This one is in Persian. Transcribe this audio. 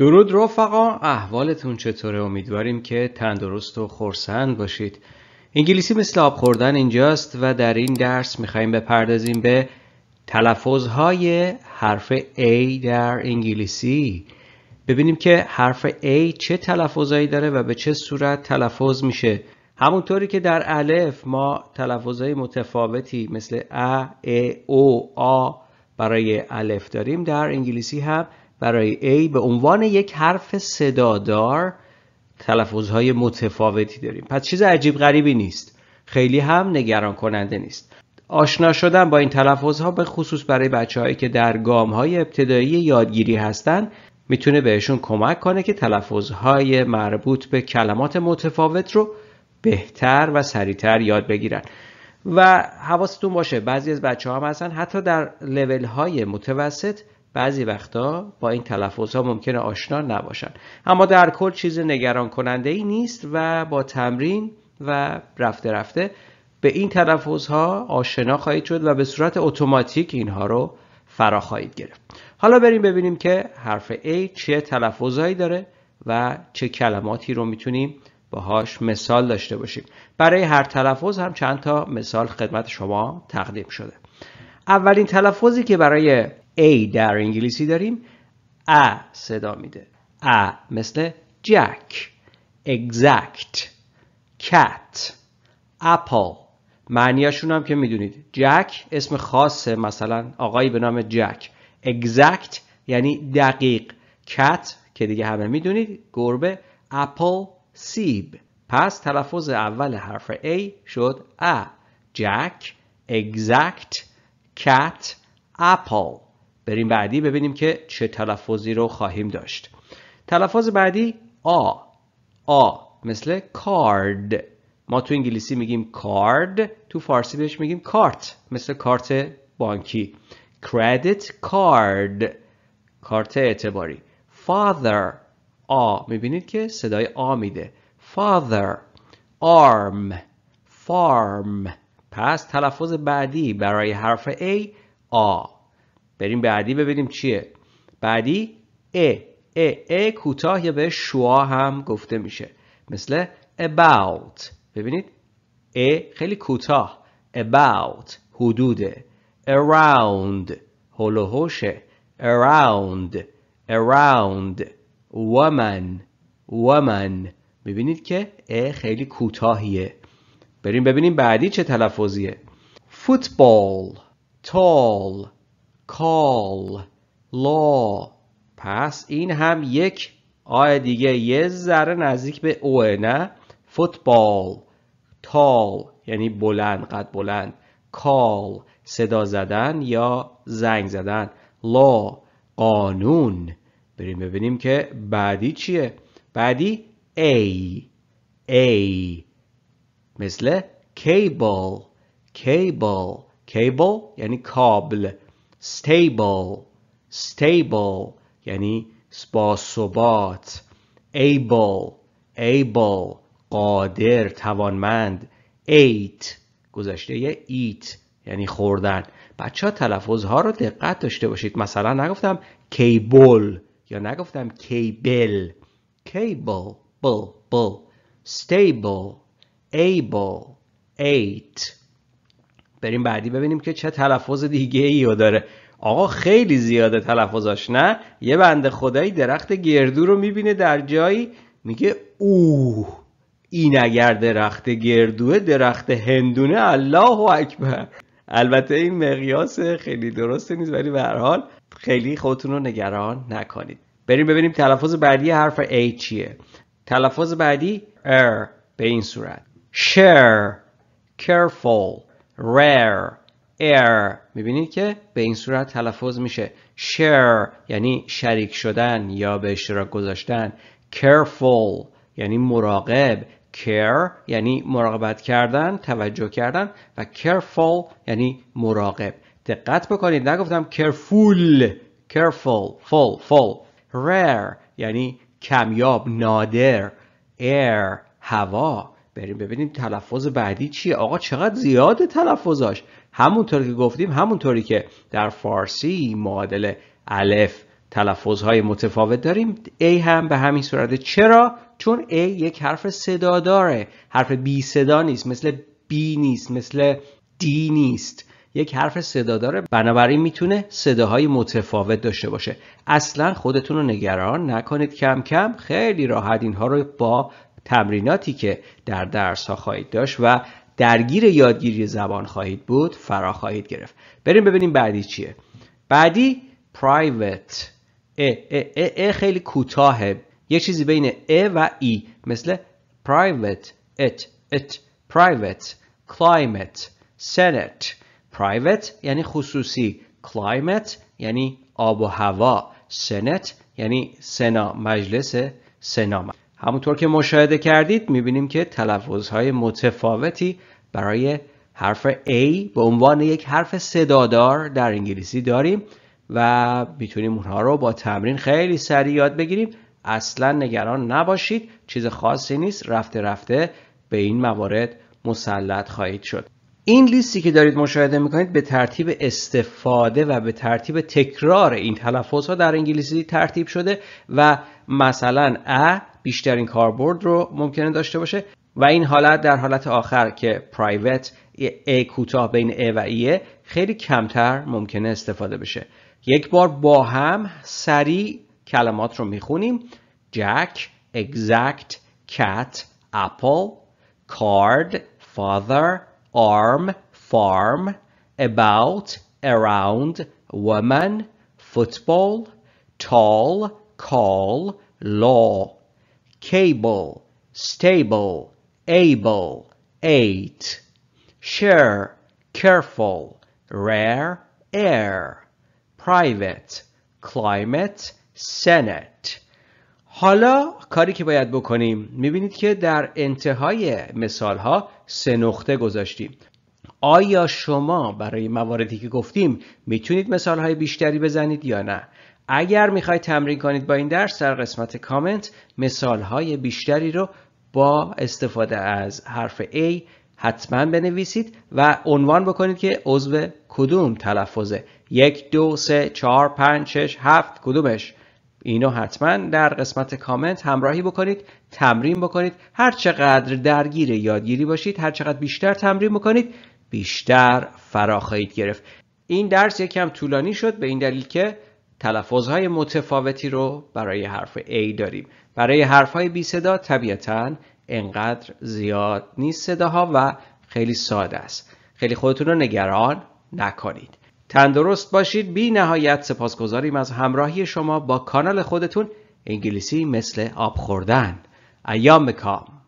درود رفقا احوالتون چطوره امیدواریم که تندرست و خورسند باشید انگلیسی مثل آب خوردن اینجاست و در این درس میخوایم بپردازیم به تلفظهای حرف A در انگلیسی ببینیم که حرف A چه تلفظهایی داره و به چه صورت تلفظ میشه همونطوری که در الف ما تلفظهای متفاوتی مثل ا، ا، او، آ برای الف داریم در انگلیسی هم برای ای به عنوان یک حرف صدادار تلفظهای متفاوتی داریم پس چیز عجیب غریبی نیست خیلی هم نگران کننده نیست آشنا شدن با این تلفظها به خصوص برای بچههایی که در گام های ابتدایی یادگیری هستند میتونه بهشون کمک کنه که تلفظهای مربوط به کلمات متفاوت رو بهتر و سریعتر یاد بگیرن و حواستون باشه بعضی از بچه هم هستن حتی در لیول های متوسط بعضی وقتا با این تلفظ ها ممکنه آشنا نباشند اما در کل چیز نگران کننده ای نیست و با تمرین و رفته رفته به این تلفظ ها آشنا خواهید شد و به صورت اتوماتیک اینها رو فرا خواهید گرفت حالا بریم ببینیم که حرف A چه تلفظهایی داره و چه کلماتی رو میتونیم باهاش مثال داشته باشیم برای هر تلفظ هم چند تا مثال خدمت شما تقدیم شده اولین تلفظی که برای A در انگلیسی داریم ا صدا میده ا مثل جک exact cat apple معنیاشون هم که میدونید جک اسم خاصه مثلا آقایی به نام جک exact یعنی دقیق کت که دیگه همه میدونید گربه apple سیب پس تلفظ اول حرف A شد ا جک exact cat apple بریم بعدی ببینیم که چه تلفظی رو خواهیم داشت تلفظ بعدی آ آ مثل کارد ما تو انگلیسی میگیم کارد تو فارسی بهش میگیم کارت مثل کارت بانکی کردیت کارد کارت اعتباری father آ میبینید که صدای آ میده father arm farm پس تلفظ بعدی برای حرف A آ بریم بعدی ببینیم چیه بعدی ا ا ا کوتاه یا به شوا هم گفته میشه مثل about ببینید ا خیلی کوتاه about حدوده around هلوهوشه around around woman woman ببینید که ا خیلی کوتاهیه بریم ببینیم بعدی چه تلفظیه فوتبال tall کال لا پس این هم یک آ دیگه یه ذره نزدیک به اوه نه فوتبال تال یعنی بلند قد بلند کال صدا زدن یا زنگ زدن لا قانون بریم ببینیم که بعدی چیه بعدی ای ای مثل کیبل کیبل کیبل یعنی کابل stable stable یعنی با ثبات able able قادر توانمند ایت، گذشته یه eat یعنی خوردن بچه ها تلفظ ها رو دقت داشته باشید مثلا نگفتم کیبل یا نگفتم کیبل کیبل بل بل stable able eight بریم بعدی ببینیم که چه تلفظ دیگه ای رو داره آقا خیلی زیاده تلفظش نه یه بنده خدایی درخت گردو رو میبینه در جایی میگه اوه این اگر درخت گردوه درخت هندونه الله اکبر البته این مقیاس خیلی درسته نیست ولی به حال خیلی خودتون رو نگران نکنید بریم ببینیم تلفظ بعدی حرف A چیه تلفظ بعدی R er، به این صورت share careful rare air میبینید که به این صورت تلفظ میشه share یعنی شریک شدن یا به اشتراک گذاشتن careful یعنی مراقب care یعنی مراقبت کردن توجه کردن و careful یعنی مراقب دقت بکنید نگفتم careful careful full full rare یعنی کمیاب نادر air هوا بریم ببینیم تلفظ بعدی چیه آقا چقدر زیاد تلفظاش همونطوری که گفتیم همونطوری که در فارسی معادل الف تلفظهای متفاوت داریم ای هم به همین صورته چرا چون ای یک حرف صدا داره حرف بی صدا نیست مثل بی نیست مثل دی نیست یک حرف صدا داره بنابراین میتونه صداهای متفاوت داشته باشه اصلا خودتون رو نگران نکنید کم کم خیلی راحت اینها رو با تمریناتی که در درس ها خواهید داشت و درگیر یادگیری زبان خواهید بود فرا خواهید گرفت بریم ببینیم بعدی چیه بعدی اه ا اه خیلی کوتاهه یه چیزی بین ا و ای مثل private it it private climate senate private یعنی خصوصی climate یعنی آب و هوا senate یعنی سنا مجلس سنا همونطور که مشاهده کردید میبینیم که تلفظهای متفاوتی برای حرف A به عنوان یک حرف صدادار در انگلیسی داریم و میتونیم اونها رو با تمرین خیلی سریع یاد بگیریم اصلا نگران نباشید چیز خاصی نیست رفته رفته به این موارد مسلط خواهید شد این لیستی که دارید مشاهده میکنید به ترتیب استفاده و به ترتیب تکرار این تلفظ ها در انگلیسی ترتیب شده و مثلا بیشترین کاربرد رو ممکنه داشته باشه و این حالت در حالت آخر که پرایوت ای کوتاه بین ای و ایه e خیلی کمتر ممکنه استفاده بشه یک بار با هم سریع کلمات رو میخونیم جک exact cat اپل کارد father آرم فارم اباوت around woman فوتبال تال کال law cable stable able eight share careful rare air private climate senate حالا کاری که باید بکنیم میبینید که در انتهای مثال ها سه نقطه گذاشتیم آیا شما برای مواردی که گفتیم میتونید مثال های بیشتری بزنید یا نه اگر میخواید تمرین کنید با این درس در قسمت کامنت مثال های بیشتری رو با استفاده از حرف A حتما بنویسید و عنوان بکنید که عضو کدوم تلفظه یک دو سه چهار پنج شش هفت کدومش اینو حتما در قسمت کامنت همراهی بکنید تمرین بکنید هر چقدر درگیر یادگیری باشید هر چقدر بیشتر تمرین بکنید بیشتر فراخواهید گرفت این درس یکم طولانی شد به این دلیل که تلفظهای متفاوتی رو برای حرف A داریم برای حرفهای بی صدا طبیعتا انقدر زیاد نیست صداها و خیلی ساده است خیلی خودتون رو نگران نکنید تندرست باشید بی نهایت سپاسگزاریم از همراهی شما با کانال خودتون انگلیسی مثل آب خوردن ایام کام